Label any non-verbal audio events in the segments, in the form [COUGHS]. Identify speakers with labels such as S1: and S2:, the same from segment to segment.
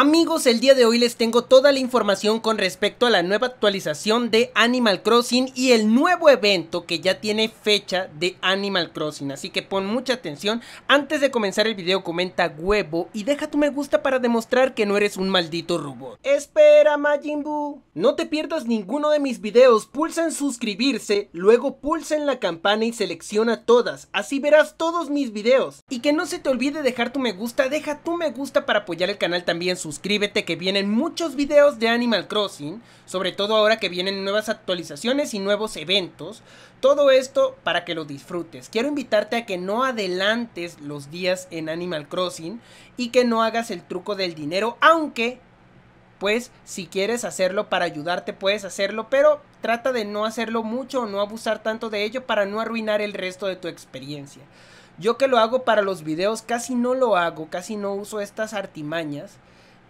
S1: Amigos, el día de hoy les tengo toda la información con respecto a la nueva actualización de Animal Crossing y el nuevo evento que ya tiene fecha de Animal Crossing, así que pon mucha atención. Antes de comenzar el video comenta huevo y deja tu me gusta para demostrar que no eres un maldito robot. Espera Majin Buu. No te pierdas ninguno de mis videos, pulsa en suscribirse, luego pulsa en la campana y selecciona todas, así verás todos mis videos. Y que no se te olvide dejar tu me gusta, deja tu me gusta para apoyar el canal también suscríbete que vienen muchos videos de Animal Crossing, sobre todo ahora que vienen nuevas actualizaciones y nuevos eventos. Todo esto para que lo disfrutes. Quiero invitarte a que no adelantes los días en Animal Crossing y que no hagas el truco del dinero, aunque pues si quieres hacerlo para ayudarte puedes hacerlo, pero trata de no hacerlo mucho o no abusar tanto de ello para no arruinar el resto de tu experiencia. Yo que lo hago para los videos casi no lo hago, casi no uso estas artimañas.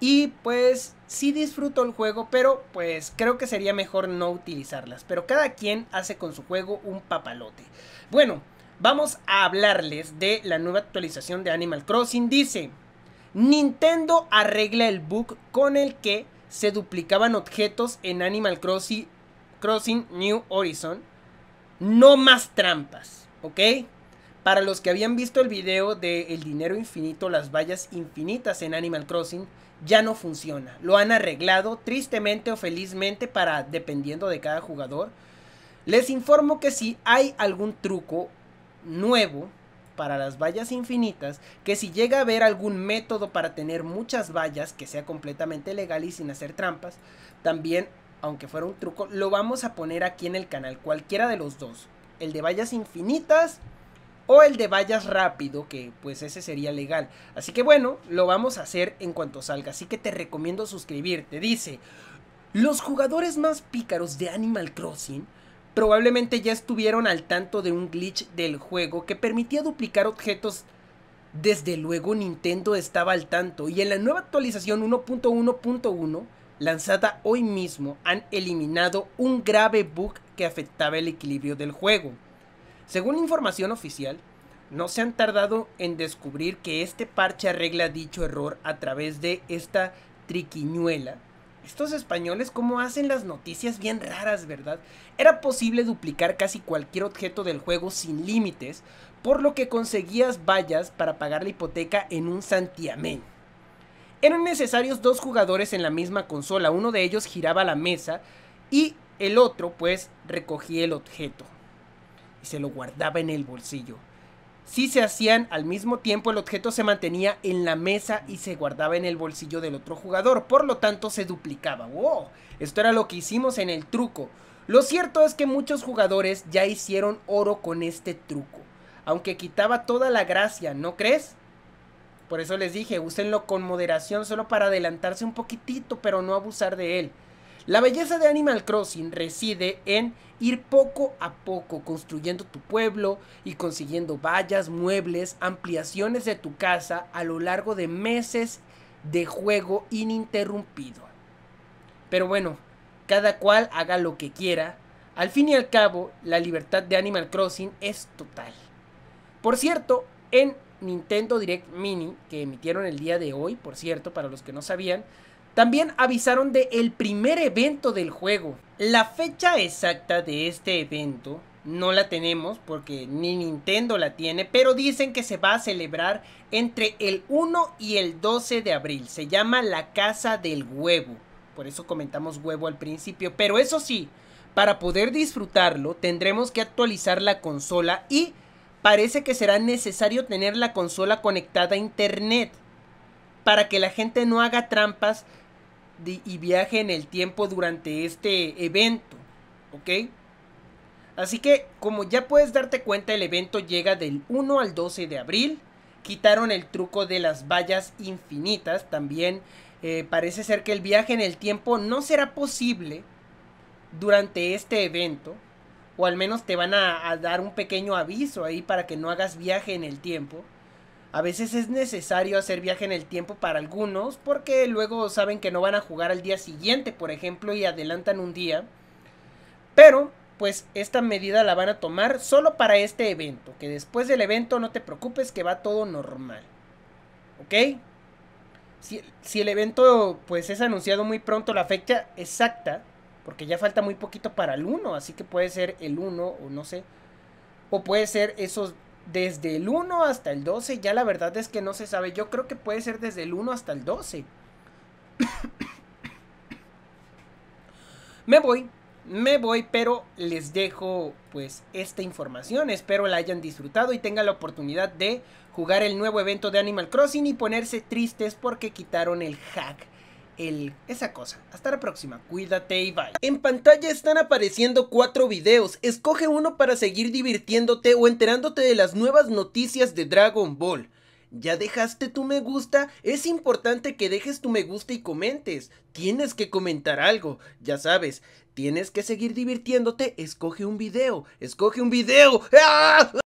S1: Y pues sí disfruto el juego, pero pues creo que sería mejor no utilizarlas. Pero cada quien hace con su juego un papalote. Bueno, vamos a hablarles de la nueva actualización de Animal Crossing. Dice, Nintendo arregla el bug con el que se duplicaban objetos en Animal Crossing, New Horizon. No más trampas, ¿ok? Para los que habían visto el video de El dinero infinito, las vallas infinitas en Animal Crossing, ya no funciona. Lo han arreglado tristemente o felizmente para dependiendo de cada jugador. Les informo que si hay algún truco nuevo para las vallas infinitas, que si llega a haber algún método para tener muchas vallas que sea completamente legal y sin hacer trampas, también, aunque fuera un truco, lo vamos a poner aquí en el canal, cualquiera de los dos. El de vallas infinitas o el de vallas rápido, que pues ese sería legal. Así que bueno, lo vamos a hacer en cuanto salga, así que te recomiendo suscribirte. Dice, los jugadores más pícaros de Animal Crossing probablemente ya estuvieron al tanto de un glitch del juego que permitía duplicar objetos desde luego Nintendo estaba al tanto y en la nueva actualización 1.1.1, lanzada hoy mismo, han eliminado un grave bug que afectaba el equilibrio del juego. Según información oficial, no se han tardado en descubrir que este parche arregla dicho error a través de esta triquiñuela. Estos españoles como hacen las noticias bien raras, ¿verdad? Era posible duplicar casi cualquier objeto del juego sin límites, por lo que conseguías vallas para pagar la hipoteca en un santiamén. Eran necesarios dos jugadores en la misma consola, uno de ellos giraba la mesa y el otro pues recogía el objeto y se lo guardaba en el bolsillo. Si se hacían al mismo tiempo, el objeto se mantenía en la mesa y se guardaba en el bolsillo del otro jugador, por lo tanto se duplicaba. ¡Wow! Esto era lo que hicimos en el truco. Lo cierto es que muchos jugadores ya hicieron oro con este truco, aunque quitaba toda la gracia, ¿no crees? Por eso les dije, úsenlo con moderación solo para adelantarse un poquitito, pero no abusar de él. La belleza de Animal Crossing reside en ir poco a poco construyendo tu pueblo y consiguiendo vallas, muebles, ampliaciones de tu casa a lo largo de meses de juego ininterrumpido. Pero bueno, cada cual haga lo que quiera. Al fin y al cabo, la libertad de Animal Crossing es total. Por cierto, en Nintendo Direct Mini, que emitieron el día de hoy, por cierto, para los que no sabían, también avisaron de el primer evento del juego. La fecha exacta de este evento no la tenemos porque ni Nintendo la tiene, pero dicen que se va a celebrar entre el 1 y el 12 de abril. Se llama la Casa del Huevo. Por eso comentamos huevo al principio, pero eso sí, para poder disfrutarlo tendremos que actualizar la consola y parece que será necesario tener la consola conectada a internet para que la gente no haga trampas y viaje en el tiempo durante este evento, ¿ok? Así que, como ya puedes darte cuenta, el evento llega del 1 al 12 de abril. Quitaron el truco de las vallas infinitas. También eh, parece ser que el viaje en el tiempo no será posible durante este evento. O al menos te van a dar un pequeño aviso ahí para que no hagas viaje en el tiempo. A veces es necesario hacer viaje en el tiempo para algunos porque luego saben que no van a jugar al día siguiente, por ejemplo, y adelantan un día. Pero, pues esta medida la van a tomar solo para este evento, que después del evento no te preocupes que va todo normal. ¿Ok? Si, el evento pues es anunciado muy pronto la fecha exacta, porque ya falta muy poquito para el 1, así que puede ser el 1 o no sé, o puede ser esos desde el 1 hasta el 12, ya la verdad es que no se sabe. Yo creo que puede ser desde el 1 hasta el 12. [COUGHS] me voy, me voy, pero les dejo pues esta información. Espero la hayan disfrutado y tengan la oportunidad de jugar el nuevo evento de Animal Crossing y ponerse tristes porque quitaron el hack el, esa cosa. Hasta la próxima, cuídate y bye. En pantalla están apareciendo cuatro videos, escoge uno para seguir divirtiéndote o enterándote de las nuevas noticias de Dragon Ball. ¿Ya dejaste tu me gusta? Es importante que dejes tu me gusta y comentes. Tienes que comentar algo, ya sabes. Tienes que seguir divirtiéndote, escoge un video, escoge un video. ¡Ah!